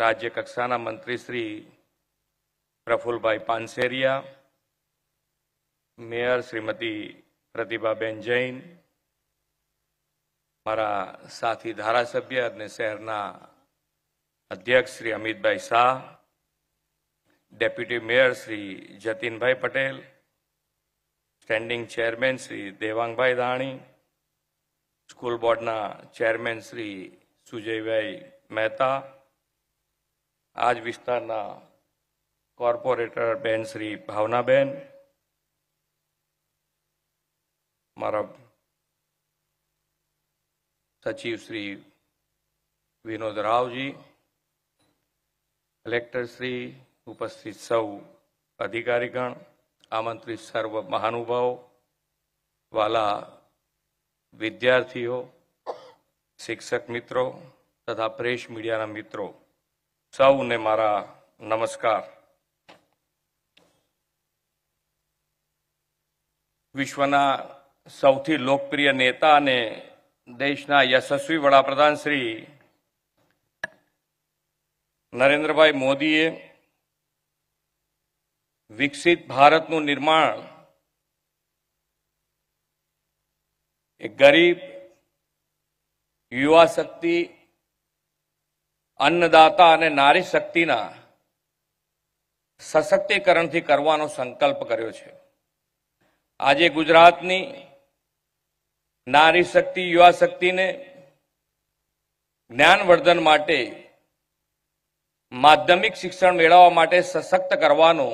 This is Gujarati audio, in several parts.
રાજ્ય કક્ષાના મંત્રી શ્રી પ્રફુલભાઈ પાનસેરિયા મેયર શ્રીમતી પ્રતિભાબેન જૈન મારા સાથી ધારાસભ્ય અને શહેરના અધ્યક્ષ Shri Amitbhai Shah deputy mayor Shri Jatinbhai Patel standing chairman Shri Devangbhai Dani school બોર્ડના ચેરમેન શ્રી સુજયભાઈ મહેતા આ જ વિસ્તારના કોર્પોરેટર બેન શ્રી ભાવનાબેન મારા સચિવ શ્રી વિનોદ રાવજી કલેક્ટર શ્રી ઉપસ્થિત સૌ અધિકારીગણ આમંત્રિત સર્વ મહાનુભાવો વાલા વિદ્યાર્થીઓ શિક્ષક મિત્રો તથા પ્રેસ મીડિયાના મિત્રો સૌને મારા નમસ્કાર વિશ્વના સૌથી લોકપ્રિય નેતા અને દેશના યશસ્વી વડાપ્રધાન શ્રી નરેન્દ્રભાઈ મોદીએ વિકસિત ભારતનું નિર્માણ એ ગરીબ યુવા શક્તિ અન્નદાતા અને નારી શક્તિના સશક્તિકરણથી કરવાનો સંકલ્પ કર્યો છે આજે ગુજરાતની નારી શક્તિ યુવા શક્તિને જ્ઞાનવર્ધન માટે માધ્યમિક શિક્ષણ મેળવવા માટે સશક્ત કરવાનો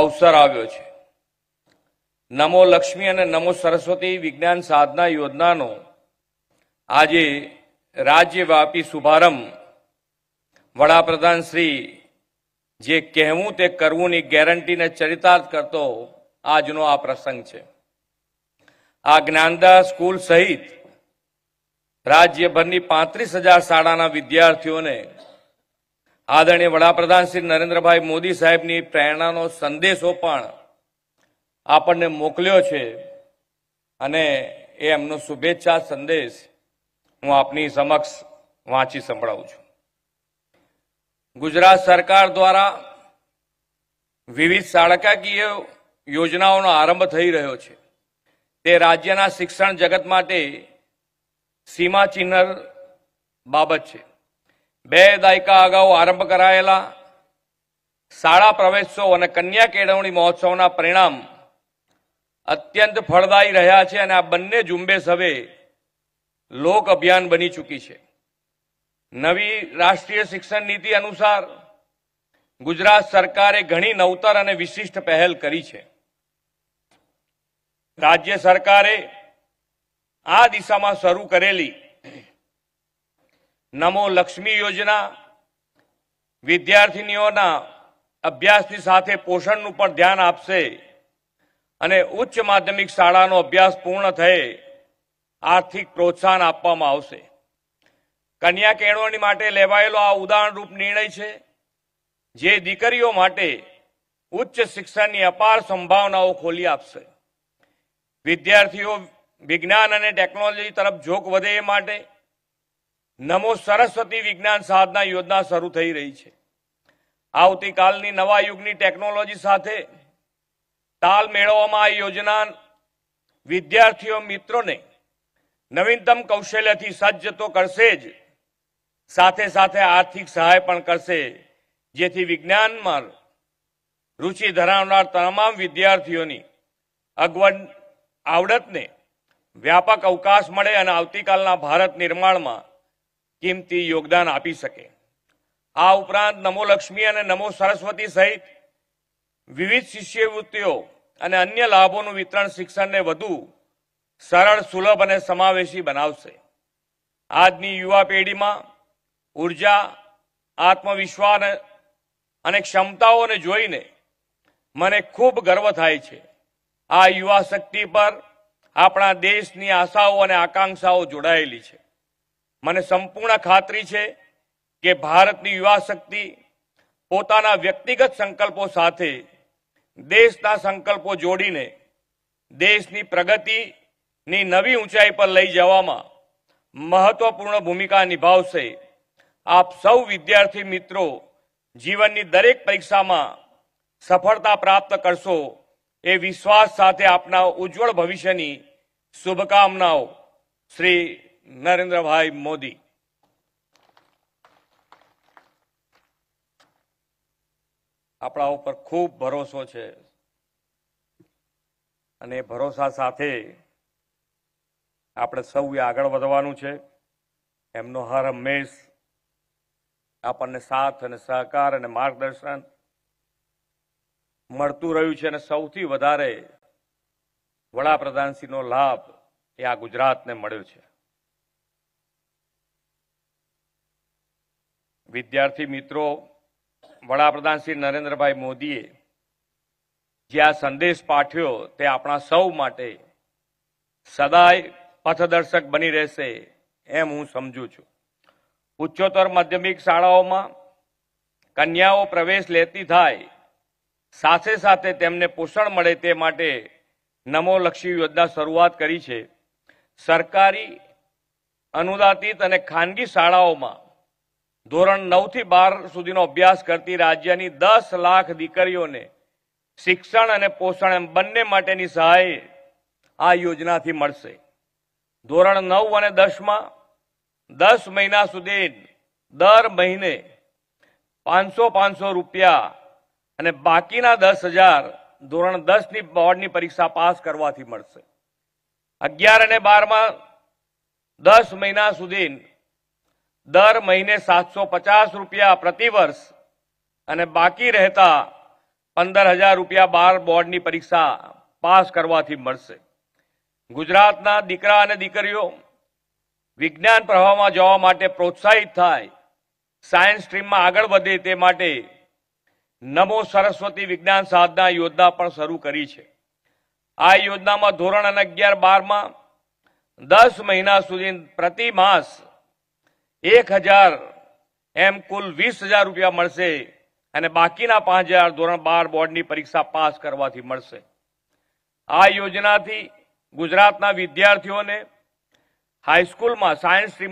અવસર આવ્યો છે નમો લક્ષ્મી અને નમો સરસ્વતી વિજ્ઞાન સાધના યોજનાનો આજે રાજ્યવ્યાપી શુભારંભ વડાપ્રધાન શ્રી જે કહેવું તે કરવુંની ગેરંટીને ચરિતાર્થ કરતો આજનો આ પ્રસંગ છે આ જ્ઞાનદા સ્કૂલ સહિત રાજ્યભરની પાંત્રીસ હજાર શાળાના વિદ્યાર્થીઓને આદરણીય વડાપ્રધાન શ્રી નરેન્દ્રભાઈ મોદી સાહેબની પ્રેરણાનો સંદેશો પણ આપણને મોકલ્યો છે અને એ એમનો શુભેચ્છા સંદેશ હું આપની સમક્ષ વાંચી સંભળાવું છું ગુજરાત સરકાર દ્વારા વિવિધ શાળાકીય યોજનાઓનો આરંભ થઈ રહ્યો છે તે રાજ્યના શિક્ષણ જગત માટે સીમાચિહ્ન બાબત છે બે દાયકા અગાઉ આરંભ કરાયેલા શાળા પ્રવેશોત્સવ અને કન્યા કેળવણી મહોત્સવના પરિણામ અત્યંત ફળદાયી રહ્યા છે અને આ બંને ઝુંબેશ હવે લોક અભિયાન બની ચૂકી છે નવી રાષ્ટ્રીય શિક્ષણ નીતિ અનુસાર ગુજરાત સરકારે ઘણી નવતર અને વિશિષ્ટ પહેલ કરી છે રાજ્ય સરકારે આ દિશામાં શરૂ કરેલી નમો લક્ષ્મી યોજના વિદ્યાર્થીનીઓના અભ્યાસની સાથે પોષણનું પણ ધ્યાન આપશે અને ઉચ્ચ માધ્યમિક શાળાનો અભ્યાસ પૂર્ણ થયે આર્થિક પ્રોત્સાહન આપવામાં આવશે કન્યા કેળવણી માટે લેવાયેલો આ ઉદાહરણરૂપ નિર્ણય છે જે દીકરીઓ માટે ઉચ્ચ શિક્ષણની અપાર સંભાવનાઓ ખોલી આપશે વિદ્યાર્થીઓ વિજ્ઞાન અને ટેકનોલોજી તરફ જોક વધે એ માટે નમો સરસ્વતી વિજ્ઞાન સાધના યોજના શરૂ થઈ રહી છે આવતીકાલની નવા યુગની ટેકનોલોજી સાથે તાલ મેળવવામાં આ યોજના વિદ્યાર્થીઓ મિત્રોને નવીનતમ કૌશલ્યથી સજ્જ તો કરશે જ સાથે સાથે આર્થિક સહાય પણ કરશે જેથી વિજ્ઞાનમાં રુચિ ધરાવનાર તમામ વિદ્યાર્થીઓની અગવડ આવડતને વ્યાપક અવકાશ મળે અને આવતીકાલના ભારત નિર્માણમાં કિંમતી યોગદાન આપી શકે આ ઉપરાંત નમો લક્ષ્મી અને નમો સરસ્વતી સહિત વિવિધ શિષ્યવૃત્તિઓ અને અન્ય લાભોનું વિતરણ શિક્ષણને વધુ સરળ સુલભ અને સમાવેશી બનાવશે આજની યુવા પેઢીમાં ઉર્જા આત્મવિશ્વાસ અને ક્ષમતાઓને જોઈને મને ખૂબ ગર્વ થાય છે આ યુવા શક્તિ પર આપણા દેશની આશાઓ અને આકાંક્ષાઓ જોડાયેલી છે મને સંપૂર્ણ ખાતરી છે કે ભારતની યુવા શક્તિ પોતાના વ્યક્તિગત સંકલ્પો સાથે દેશના સંકલ્પો જોડીને દેશની પ્રગતિ ની નવી ઊંચાઈ પર લઈ જવામાં મહત્વપૂર્ણ ભૂમિકા નિભાવશે આપ સૌ વિદ્યાર્થી મિત્રો જીવનની દરેક પરીક્ષામાં સફળતા પ્રાપ્ત કરશો એ વિશ્વાસ સાથે આપના ઉજ્જવળ ભવિષ્યની શુભકામનાઓ શ્રી નરેન્દ્રભાઈ મોદી આપણા ઉપર ખૂબ ભરોસો છે અને ભરોસા સાથે આપણે સૌએ આગળ વધવાનું છે એમનો હર હંમેશ આપણને સાથ અને સહકાર અને માર્ગદર્શન મળતું રહ્યું છે અને સૌથી વધારે વડાપ્રધાનશ્રીનો લાભ એ આ ગુજરાતને મળ્યો છે વિદ્યાર્થી મિત્રો વડાપ્રધાન શ્રી નરેન્દ્રભાઈ મોદીએ જે આ સંદેશ પાઠ્યો તે આપણા સૌ માટે સદાય પથદર્શક બની રહેશે એમ હું સમજુ છું ઉચ્ચોત્તર માધ્યમિક શાળાઓમાં કન્યાઓ પ્રવેશ લેતી થાય સાથે સાથે તેમને પોષણ મળે તે માટે નમોલક્ષી યોજના શરૂઆત કરી છે સરકારી અનુદાતિત અને ખાનગી શાળાઓમાં ધોરણ નવથી બાર સુધીનો અભ્યાસ કરતી રાજ્યની દસ લાખ દીકરીઓને શિક્ષણ અને પોષણ એમ બંને માટેની સહાય આ યોજનાથી મળશે ધોરણ નવ અને દસમાં દસ મહિના સુધી દર મહિને પાંચસો પાંચસો રૂપિયા અને બાકીના દસ હજાર ધોરણ દસની બોર્ડની પરીક્ષા પાસ કરવાથી મળશે અગિયાર અને બારમાં દસ મહિના સુધી દર મહિને સાતસો પચાસ રૂપિયા પ્રતિવર્ષ અને બાકી રહેતા પંદર હજાર રૂપિયા બાર બોર્ડની પરીક્ષા પાસ કરવાથી મળશે ગુજરાતના દીકરા અને દીકરીઓ વિજ્ઞાન પ્રવાહમાં જવા માટે પ્રોત્સાહિત થાય સાયન્સ સ્ટ્રીમમાં આગળ વધે તે માટે નમો સરસ્વતી વિજ્ઞાન સાધના યોજના પણ શરૂ કરી છે આ યોજનામાં ધોરણ અને અગિયાર બારમાં દસ મહિના સુધી પ્રતિ માસ એક હજાર એમ કુલ વીસ હજાર રૂપિયા મળશે અને બાકીના પાંચ હજાર ધોરણ બાર બોર્ડની પરીક્ષા પાસ કરવાથી મળશે આ યોજનાથી ગુજરાતના વિદ્યાર્થીઓને હાઈસ્કૂલમાં સાયન્સ સ્ટ્રીમ